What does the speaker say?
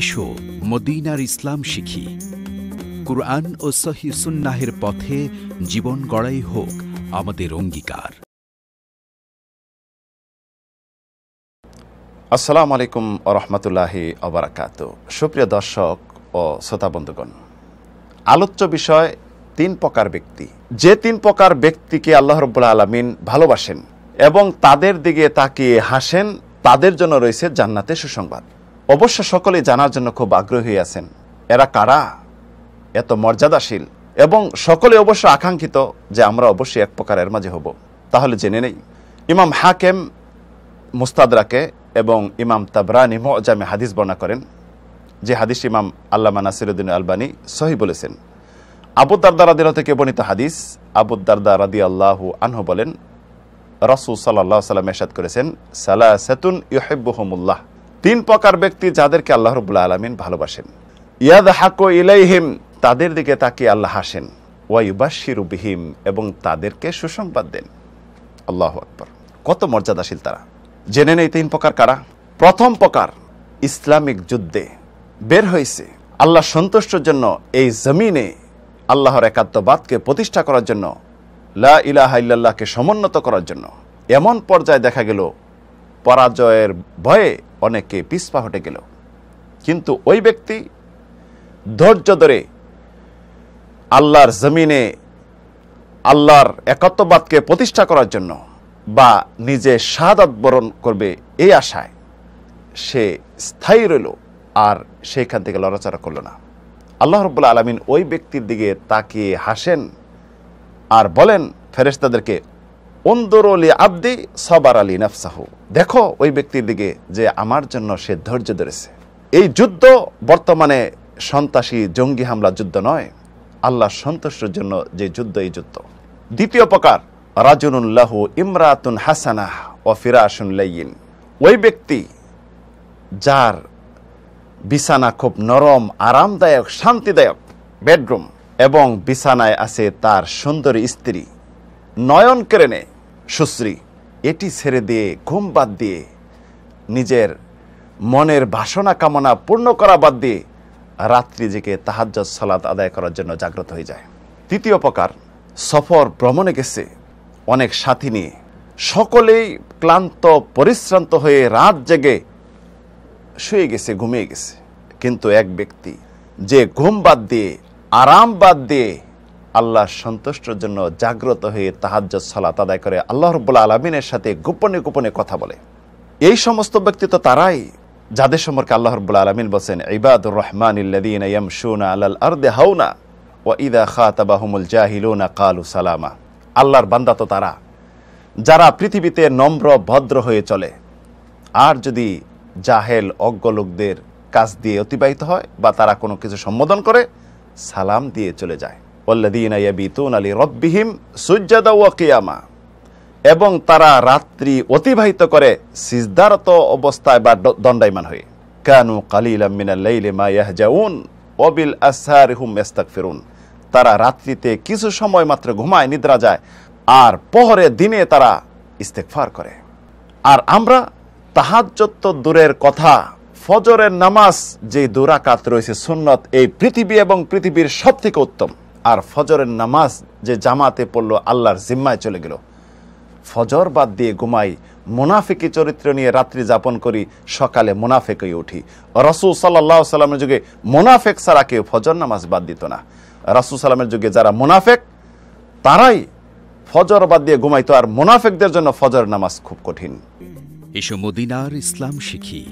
এসো মদিনার ইসলাম শিখি কুরআন ও সহি সুন্নাহের পথে জীবন গড়াই হোক আমাদের অঙ্গীকার আসসালামু আলাইকুম রহমতুল্লাহি অবরাকাত সুপ্রিয় দর্শক ও শ্রোতা বন্ধুগণ আলোচ্য বিষয় তিন প্রকার ব্যক্তি যে তিন প্রকার ব্যক্তিকে আল্লাহ রব্বুল্লা আলমিন ভালোবাসেন এবং তাদের দিকে তাকিয়ে হাসেন তাদের জন্য রয়েছে জান্নাতে সুসংবাদ অবশ্য সকলে জানার জন্য খুব আগ্রহী আছেন এরা কারা এত মর্যাদাশীল এবং সকলে অবশ্য আকাঙ্ক্ষিত যে আমরা অবশ্যই এক প্রকার এর মাঝে হব তাহলে জেনে নেই ইমাম হাকেম মুস্তাদরাকে এবং ইমাম তাবরানি জামে হাদিস বর্ণনা করেন যে হাদিস ইমাম আল্লামা নাসিরুদ্দিন আলবানী সহি বলেছেন আবুদ্দারদা রাদিল থেকে বর্ণিত হাদিস আবুদ্দারদা রাদি আল্লাহ আনহু বলেন রসুল সাল্লাহ সাল্লাম এসাদ করেছেন সালা সেতুন ইহেব্বুহমুল্লাহ তিন প্রকার ব্যক্তি যাদেরকে আল্লাহ রবুল্লা আলমিন ভালোবাসেন ইয়াদ হাকো ইলাইহিম তাদের দিকে তাকিয়ে আল্লাহ হাসেন ওয়াইবাসির বিহিম এবং তাদেরকে সুসংবাদ দেন আল্লাহ আকবর কত মর্যাদাশীল তারা জেনে নেই তিন প্রকার কারা প্রথম প্রকার ইসলামিক যুদ্ধে বের হয়েছে আল্লাহ সন্তুষ্টর জন্য এই জমিনে আল্লাহর একাত্মবাদকে প্রতিষ্ঠা করার জন্য লা ইলাহা ইল্লাল্লাহকে সমুন্নত করার জন্য এমন পর্যায়ে দেখা গেল পরাজয়ের ভয়ে অনেকে পিসপা হটে গেল কিন্তু ওই ব্যক্তি ধৈর্য ধরে আল্লাহর জমিনে আল্লাহর একত্ববাদকে প্রতিষ্ঠা করার জন্য বা নিজে শাহাদাত বরণ করবে এই আশায় সে স্থায়ী রইল আর সেইখান থেকে লড়াচড়া করল না আল্লাহ রব্বুল্লা আলমিন ওই ব্যক্তির দিকে তাকিয়ে হাসেন আর বলেন ফেরেস্তাদেরকে অন্দর আলী আব্দি সবার আলী নাফসাহু দেখো ওই ব্যক্তির দিকে যে আমার জন্য সে ধৈর্য ধরেছে এই যুদ্ধ বর্তমানে সন্ত্রাসী জঙ্গি হামলা যুদ্ধ নয় আল্লাহ সন্তোষের জন্য যে যুদ্ধ এই যুদ্ধ দ্বিতীয় প্রকার রাজুনুল্লাহ ইমরাতুন হাসানাহ ও ফিরাসুন লাইন ওই ব্যক্তি যার বিছানা খুব নরম আরামদায়ক শান্তিদায়ক বেডরুম এবং বিছানায় আছে তার সুন্দরী স্ত্রী নয়ন কেড়ে নেয় সুশ্রী এটি ছেড়ে দিয়ে ঘুম বাদ দিয়ে নিজের মনের বাসনা কামনা পূর্ণ করা বাদ দিয়ে রাত্রি জেগে তাহাজ সালাদ আদায় করার জন্য জাগ্রত হয়ে যায় তৃতীয় প্রকার সফর ভ্রমণে গেছে অনেক সাথী নিয়ে সকলেই ক্লান্ত পরিশ্রান্ত হয়ে রাত জেগে শুয়ে গেছে ঘুমিয়ে গেছে কিন্তু এক ব্যক্তি যে ঘুম বাদ দিয়ে আরাম বাদ দিয়ে আল্লাহ সন্তুষ্টর জন্য জাগ্রত হয়ে তাহাজ সালাত আদায় করে আল্লাহ রব্বুল আলমিনের সাথে গোপনে গোপনে কথা বলে এই সমস্ত ব্যক্তি তো তারাই যাদের সম্পর্কে আল্লাহ রব্বুল আলমিন বলছেন ইবাদুর রহমান ইল্লাদিনা আলাল আর্দে হাউনা ও ইদা খাতাবাহমুল জাহিলুনা কালু সালামা আল্লাহর বান্দা তো তারা যারা পৃথিবীতে নম্র ভদ্র হয়ে চলে আর যদি জাহেল অজ্ঞ লোকদের কাজ দিয়ে অতিবাহিত হয় বা তারা কোনো কিছু সম্বোধন করে সালাম দিয়ে চলে যায় ওল্লাদিনা ইয়াবিতুন আলী রব্বিহিম সুজ্জাদা ওয়া এবং তারা রাত্রি অতিবাহিত করে সিজদারত অবস্থায় বা দণ্ডায়মান হয়ে কানু কালিলাম মিনাল্লাইলে মা ইয়াহজাউন অবিল আসহার হুম ইস্তাগফিরুন তারা রাত্রিতে কিছু সময় মাত্র ঘুমায় নিদ্রা যায় আর পহরে দিনে তারা ইস্তেকফার করে আর আমরা তাহাজ্জত দূরের কথা ফজরের নামাজ যে দুরাকাত রয়েছে সুন্নত এই পৃথিবী এবং পৃথিবীর সব থেকে উত্তম আর ফজরের নামাজ যে জামাতে পড়লো আল্লাহর জিম্মায় চলে গেল ফজর বাদ দিয়ে ঘুমাই মুনাফিকি চরিত্র নিয়ে রাত্রি যাপন করি সকালে মুনাফেক হয়ে উঠি রসুল সাল্লাহ সাল্লামের যুগে মুনাফেক ছাড়া কেউ ফজর নামাজ বাদ দিত না রাসুল সাল্লামের যুগে যারা মুনাফেক তারাই ফজর বাদ দিয়ে ঘুমাইতো আর মুনাফেকদের জন্য ফজর নামাজ খুব কঠিন এসব মদিনার ইসলাম শিখি